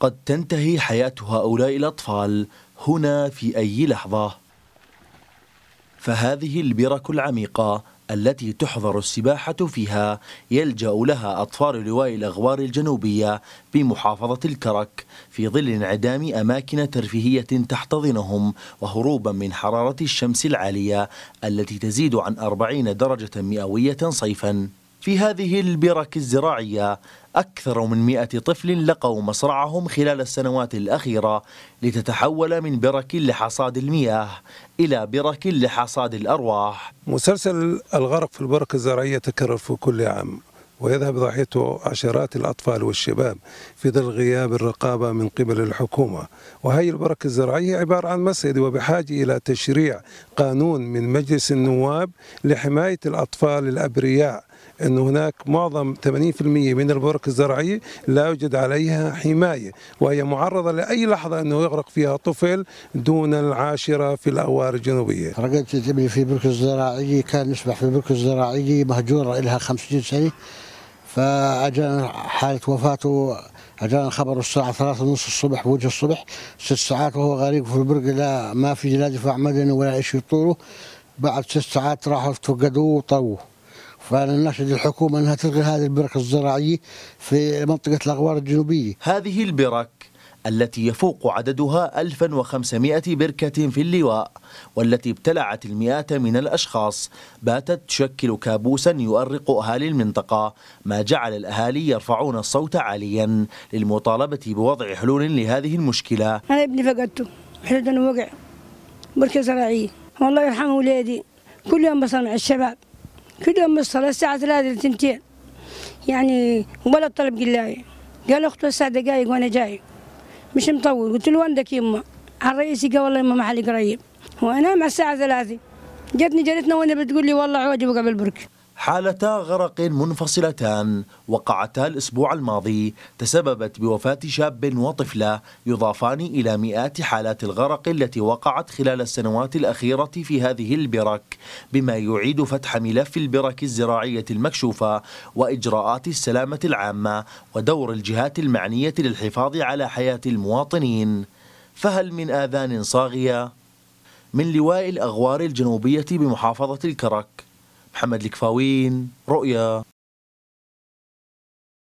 قد تنتهي حياة هؤلاء الأطفال هنا في أي لحظة فهذه البرك العميقة التي تحظر السباحة فيها يلجأ لها أطفال لواء الأغوار الجنوبية بمحافظة الكرك في ظل انعدام أماكن ترفيهية تحتضنهم وهروبا من حرارة الشمس العالية التي تزيد عن 40 درجة مئوية صيفاً في هذه البرك الزراعية أكثر من مئة طفل لقوا مصرعهم خلال السنوات الأخيرة لتتحول من برك لحصاد المياه إلى برك لحصاد الأرواح مسلسل الغرق في البرك الزراعية يتكرر في كل عام ويذهب ضحيته عشرات الأطفال والشباب في ظل غياب الرقابة من قبل الحكومة وهي البركة الزراعية عبارة عن مسجد وبحاجة إلى تشريع قانون من مجلس النواب لحماية الأطفال الأبرياء أن هناك معظم 80% من البرك الزراعية لا يوجد عليها حماية وهي معرضة لأي لحظة أنه يغرق فيها طفل دون العاشرة في الأوار الجنوبية رقدت ابني في بركة الزراعية كان يسبح في بركة الزراعية مهجورة لها 50 سنة فأجانا حالة وفاته أجانا خبر الساعة ثلاثة ونص الصبح بوجه الصبح ست ساعات وهو غريق في البرق لا ما في لا دفاع مدني ولا شيء يطوله بعد ست ساعات راحوا فقدوه وطوه فنناشد الحكومة أنها تلغي هذه البرك الزراعية في منطقة الأغوار الجنوبية هذه البرك التي يفوق عددها 1500 بركة في اللواء والتي ابتلعت المئات من الأشخاص باتت تشكل كابوسا يؤرق أهالي المنطقة ما جعل الأهالي يرفعون الصوت عاليا للمطالبة بوضع حلول لهذه المشكلة أنا ابني فقدته حدد وقع بركة زراعية والله يرحم أولادي كل يوم بصنع الشباب كده من الصلاة الساعة ثلاثة لثنتين يعني ولا طلب قلاية قال أخته الساعة دقايق وأنا جاي مش مطول قلت له عندك يما الرئيسي قال والله يما محلي قريب وأنا مع الساعة ثلاثة جتني جارتنا وأنا بتقول لي والله عوجي قبل برك حالتا غرق منفصلتان وقعتا الأسبوع الماضي تسببت بوفاة شاب وطفلة يضافان إلى مئات حالات الغرق التي وقعت خلال السنوات الأخيرة في هذه البرك بما يعيد فتح ملف البرك الزراعية المكشوفة وإجراءات السلامة العامة ودور الجهات المعنية للحفاظ على حياة المواطنين فهل من آذان صاغية؟ من لواء الأغوار الجنوبية بمحافظة الكرك محمد الكفاوين رؤيا